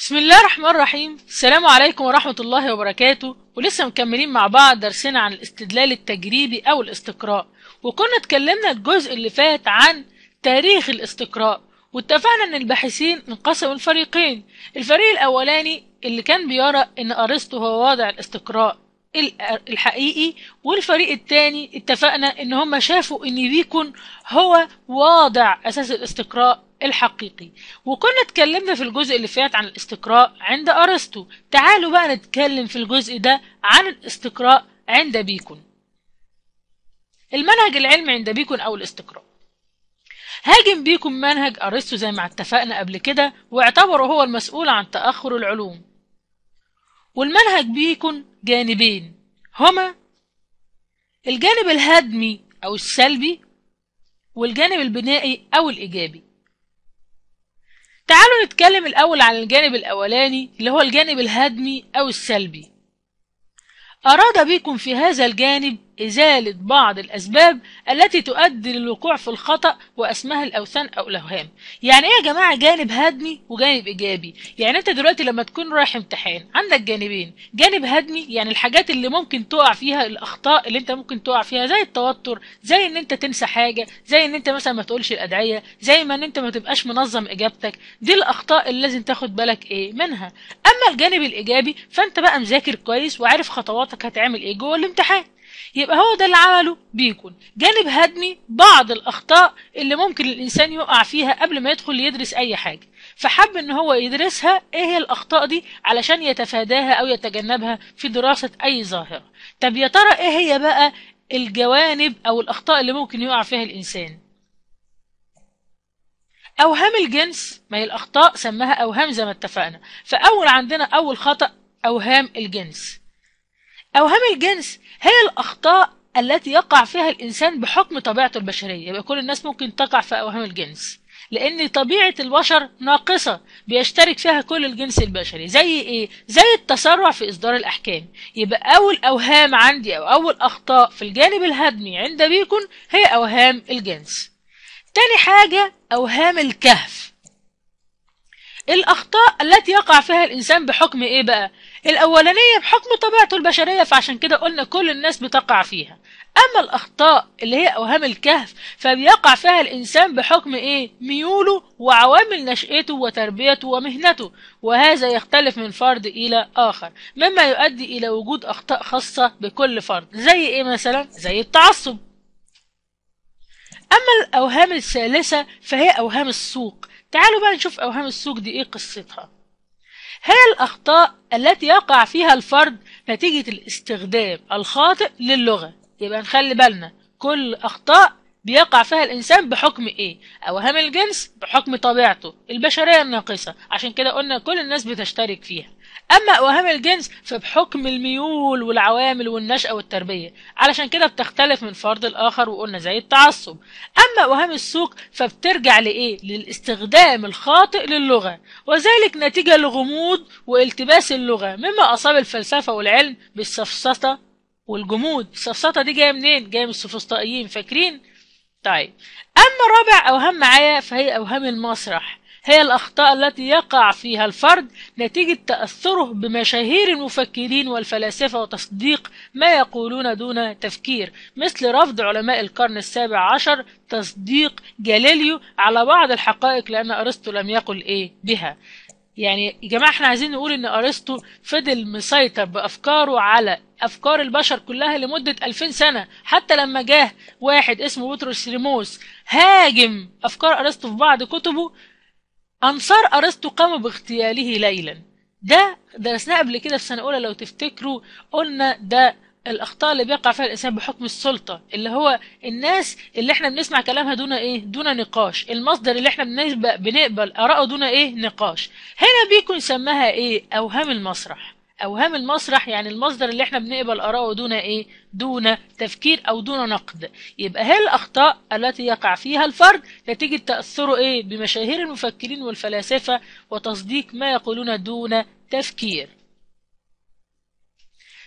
بسم الله الرحمن الرحيم السلام عليكم ورحمة الله وبركاته ولسه مكملين مع بعض درسنا عن الاستدلال التجريبي أو الاستقراء وكنا اتكلمنا الجزء اللي فات عن تاريخ الاستقراء واتفقنا ان الباحثين انقسموا لفريقين الفريق الاولاني اللي كان بيرى ان ارسطو هو واضع الاستقراء الحقيقي والفريق الثاني اتفقنا ان هم شافوا ان بيكون هو واضع اساس الاستقراء الحقيقي وكنا اتكلمنا في الجزء اللي فات عن الاستقراء عند أرسطو تعالوا بقى نتكلم في الجزء ده عن الاستقراء عند بيكون المنهج العلمي عند بيكون أو الاستقراء هاجم بيكون منهج أرسطو زي ما اتفقنا قبل كده واعتبره هو المسؤول عن تأخر العلوم والمنهج بيكون جانبين هما الجانب الهدمي أو السلبي والجانب البنائي أو الإيجابي تعالوا نتكلم الأول عن الجانب الأولاني اللي هو الجانب الهدمي أو السلبي أراد بكم في هذا الجانب إزالة بعض الأسباب التي تؤدي للوقوع في الخطأ وأسمها الأوثان أو الأوهام يعني إيه يا جماعة جانب هدمي وجانب إيجابي يعني أنت دلوقتي لما تكون رايح امتحان عندك جانبين جانب هدمي يعني الحاجات اللي ممكن تقع فيها الأخطاء اللي أنت ممكن تقع فيها زي التوتر زي إن أنت تنسى حاجة زي إن أنت مثلا ما تقولش الأدعية زي ما إن أنت ما تبقاش منظم إجابتك دي الأخطاء اللي لازم تاخد بالك إيه منها أما الجانب الإيجابي فأنت بقى مذاكر كويس وعارف خطواتك هتعمل إيه جوه الامتحان يبقى هو ده اللي عمله بيكون جانب هدمي بعض الأخطاء اللي ممكن الإنسان يقع فيها قبل ما يدخل يدرس أي حاجة فحب ان هو يدرسها ايه هي الاخطاء دي علشان يتفاداها او يتجنبها في دراسة اي ظاهرة طب يا ترى ايه هي بقى الجوانب او الاخطاء اللي ممكن يقع فيها الانسان اوهام الجنس ما هي الاخطاء سماها اوهام زي ما اتفقنا فاول عندنا اول خطأ اوهام الجنس أوهام الجنس هي الأخطاء التي يقع فيها الإنسان بحكم طبيعته البشرية يبقى كل الناس ممكن تقع في أوهام الجنس لأن طبيعة البشر ناقصة بيشترك فيها كل الجنس البشري زي إيه؟ زي التسرع في إصدار الأحكام يبقى أول أوهام عندي أو أول أخطاء في الجانب الهدمي عند بيكون هي أوهام الجنس تاني حاجة أوهام الكهف الأخطاء التي يقع فيها الإنسان بحكم إيه بقى؟ الأولانية بحكم طبيعته البشرية فعشان كده قلنا كل الناس بتقع فيها أما الأخطاء اللي هي أوهام الكهف فبيقع فيها الإنسان بحكم إيه؟ ميوله وعوامل نشأته وتربيته ومهنته وهذا يختلف من فرد إلى آخر مما يؤدي إلى وجود أخطاء خاصة بكل فرد زي إيه مثلا؟ زي التعصب أما الأوهام الثالثة فهي أوهام السوق تعالوا بقى نشوف أوهام السوق دي إيه قصتها هي الأخطاء التي يقع فيها الفرد نتيجة الاستخدام الخاطئ للغة يبقى نخلي بالنا كل أخطاء بيقع فيها الإنسان بحكم إيه أوهام الجنس بحكم طبيعته البشرية الناقصة عشان كده قلنا كل الناس بتشترك فيها أما أوهام الجنس فبحكم الميول والعوامل والنشأة والتربية علشان كده بتختلف من فرد الآخر وقلنا زي التعصب أما أوهام السوق فبترجع لإيه؟ للاستخدام الخاطئ للغة وذلك نتيجة لغموض والتباس اللغة مما أصاب الفلسفة والعلم بالسفسطة والجمود السفسطة دي جاية منين؟ جاية من السفسطائيين فاكرين؟ طيب أما رابع أوهام معايا فهي أوهام المسرح هي الأخطاء التي يقع فيها الفرد نتيجة تأثره بمشاهير المفكرين والفلاسفة وتصديق ما يقولون دون تفكير مثل رفض علماء القرن السابع عشر تصديق جاليليو على بعض الحقائق لأن أرسطو لم يقل إيه بها يعني يا جماعة احنا عايزين نقول ان ارسطو فضل مسيطر بافكاره على افكار البشر كلها لمدة 2000 سنة حتى لما جاه واحد اسمه بطرس ريموس هاجم افكار ارسطو في بعض كتبه أنصار أرسطو قام باغتياله ليلا ده درسناه قبل كده في سنة أولى لو تفتكروا قلنا ده الأخطاء اللي بيقع فيها الإنسان بحكم السلطة اللي هو الناس اللي احنا بنسمع كلامها دون إيه؟ دون نقاش المصدر اللي احنا بنقبل آراءه دون إيه؟ نقاش هنا بيكون سماها إيه؟ أوهام المسرح أوهام المسرح يعني المصدر اللي احنا بنقبل آراءه دون إيه؟ دون تفكير أو دون نقد يبقى هي الأخطاء التي يقع فيها الفرد نتيجة تأثره إيه؟ بمشاهير المفكرين والفلاسفة وتصديق ما يقولون دون تفكير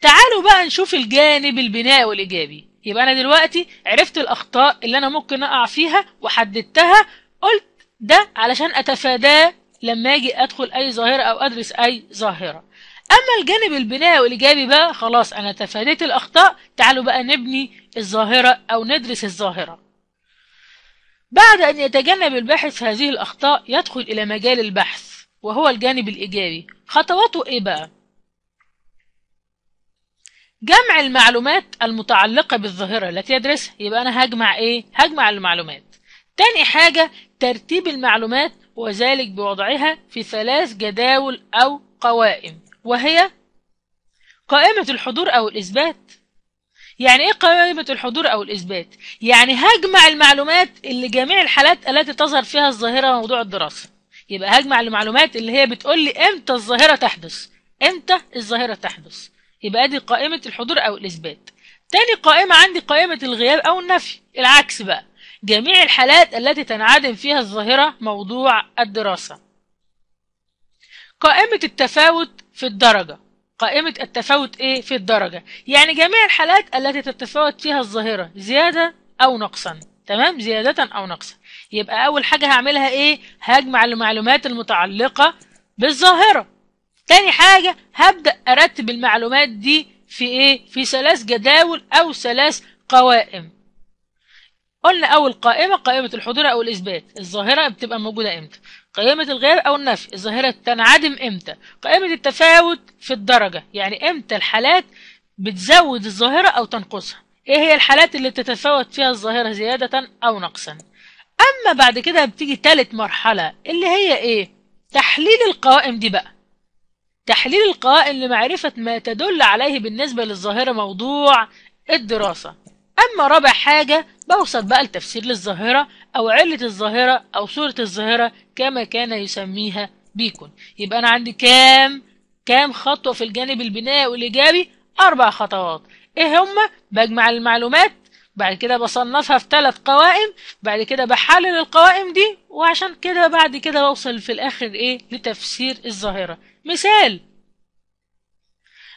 تعالوا بقى نشوف الجانب البناء والإيجابي. يبقى أنا دلوقتي عرفت الأخطاء اللي أنا ممكن أقع فيها وحددتها قلت ده علشان أتفاداه لما أجي أدخل أي ظاهرة أو أدرس أي ظاهرة اما الجانب البنائي والايجابي بقى خلاص انا تفاديت الاخطاء تعالوا بقى نبني الظاهره او ندرس الظاهره بعد ان يتجنب الباحث هذه الاخطاء يدخل الى مجال البحث وهو الجانب الايجابي خطواته ايه بقى جمع المعلومات المتعلقة بالظاهرة التي يدرسها يبقى أنا هجمع إيه؟ هجمع المعلومات تاني حاجة ترتيب المعلومات وذلك بوضعها في ثلاث جداول أو قوائم وهي قائمة الحضور أو الإثبات يعني إيه قائمة الحضور أو الإثبات؟ يعني هجمع المعلومات اللي جميع الحالات التي تظهر فيها الظاهرة موضوع الدراسة يبقى هجمع المعلومات اللي هي بتقول لي إمتى الظاهرة تحدث إمتى الظاهرة تحدث يبقى أدي قائمة الحضور أو الإثبات تاني قائمة عندي قائمة الغياب أو النفي العكس بقى جميع الحالات التي تنعدم فيها الظاهرة موضوع الدراسة قائمة التفاوت في الدرجة قائمة التفاوت ايه في الدرجة يعني جميع الحالات التي تتفاوت فيها الظاهرة زيادة أو نقصا تمام زيادة أو نقصا يبقى أول حاجة هعملها ايه هجمع المعلومات المتعلقة بالظاهرة تاني حاجة هبدأ أرتب المعلومات دي في ايه في ثلاث جداول أو ثلاث قوائم قلنا أول قائمة قائمة الحضور أو الإثبات الظاهرة بتبقى موجودة إمتى قيمة الغياب أو النفي الظاهرة تنعدم إمتى قائمة التفاوت في الدرجة يعني إمتى الحالات بتزود الظاهرة أو تنقصها إيه هي الحالات اللي تتفاوت فيها الظاهرة زيادة أو نقصا أما بعد كده بتيجي تالت مرحلة اللي هي إيه تحليل القوائم دي بقى تحليل القوائم لمعرفة ما تدل عليه بالنسبة للظاهرة موضوع الدراسة اما رابع حاجة بوصل بقى لتفسير للظاهرة او علة الظاهرة او صورة الظاهرة كما كان يسميها بيكون يبقى انا عندي كام كام خطوة في الجانب البنائي والايجابي اربع خطوات ايه هما بجمع المعلومات بعد كده بصنفها في ثلاث قوائم بعد كده بحلل القوائم دي وعشان كده بعد كده بوصل في الاخر ايه لتفسير الظاهرة مثال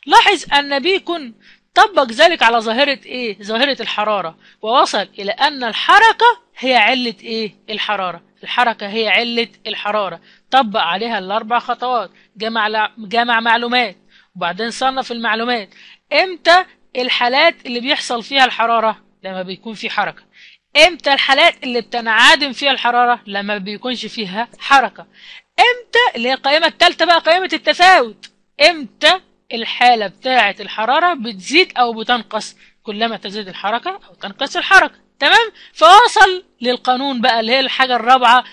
لاحظ ان بيكون طبق ذلك على ظاهرة إيه؟ ظاهرة الحرارة ووصل إلى أن الحركة هي علة إيه؟ الحرارة الحركة هي علة الحرارة طبق عليها الأربع خطوات جمع, جمع معلومات وبعدين صنف المعلومات إمتى الحالات اللي بيحصل فيها الحرارة؟ لما بيكون في حركة إمتى الحالات اللي بتنعدم فيها الحرارة؟ لما بيكونش فيها حركة إمتى اللي هي القائمة الثالثة بقى قائمة التفاوت إمتى الحالة بتاعة الحرارة بتزيد أو بتنقص كلما تزيد الحركة أو تنقص الحركة تمام فوصل للقانون بقى اللي هي الحاجة الرابعة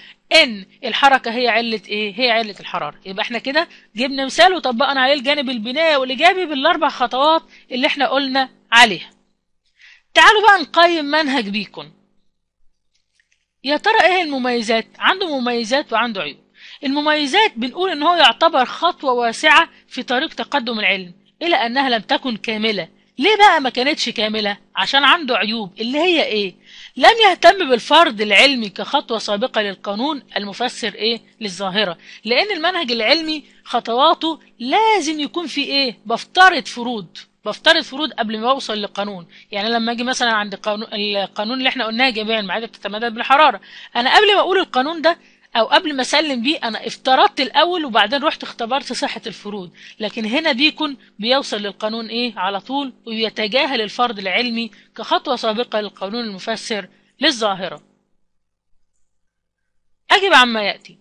ان الحركه هي عله ايه هي عله الحراره يبقى احنا كده جبنا مثال وطبقنا عليه الجانب البناء والايجابي بالاربع خطوات اللي احنا قلنا عليها تعالوا بقى نقيم منهج بيكون يا ترى ايه المميزات عنده مميزات وعنده عيوب المميزات بنقول إن هو يعتبر خطوة واسعة في طريق تقدم العلم إلى أنها لم تكن كاملة ليه بقى ما كانتش كاملة؟ عشان عنده عيوب اللي هي إيه؟ لم يهتم بالفرض العلمي كخطوة سابقة للقانون المفسر إيه؟ للظاهرة لأن المنهج العلمي خطواته لازم يكون في إيه؟ بفترض فروض بفترض فروض قبل ما اوصل للقانون يعني لما اجي مثلا عند قانون القانون اللي احنا قلناه جميعا معادله تتمادى بالحراره انا قبل ما اقول القانون ده او قبل ما اسلم بيه انا افترضت الاول وبعدين رحت اختبرت صحه الفروض لكن هنا بيكون بيوصل للقانون ايه على طول ويتجاهل الفرض العلمي كخطوه سابقه للقانون المفسر للظاهره اجب عما ياتي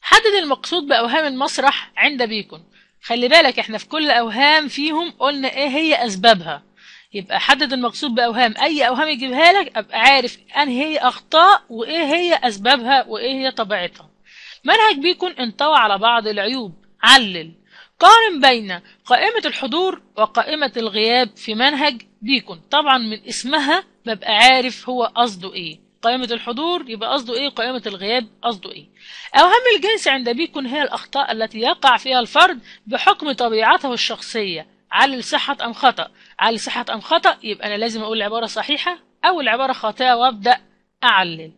حدد المقصود باوهام المسرح عند بيكون خلي بالك احنا في كل اوهام فيهم قلنا ايه هي اسبابها يبقى حدد المقصود باوهام اي اوهام يجيبها لك ابقى عارف ان هي اخطاء وايه هي اسبابها وايه هي طبيعتها منهج بيكون انطوى على بعض العيوب علل قارن بين قائمة الحضور وقائمة الغياب في منهج بيكون طبعا من اسمها ببقى عارف هو قصده ايه قائمة الحضور يبقى قصده ايه قائمة الغياب قصده ايه اوهام الجنس عند بيكون هي الاخطاء التي يقع فيها الفرد بحكم طبيعته الشخصية علل صحة أم خطأ علل صحة أم خطأ يبقى أنا لازم أقول العبارة صحيحة أو العبارة خاطئة وأبدأ أعلل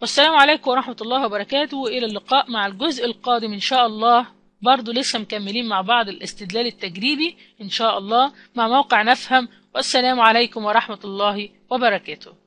والسلام عليكم ورحمة الله وبركاته وإلى اللقاء مع الجزء القادم إن شاء الله برضو لسه مكملين مع بعض الاستدلال التجريبي إن شاء الله مع موقع نفهم والسلام عليكم ورحمة الله وبركاته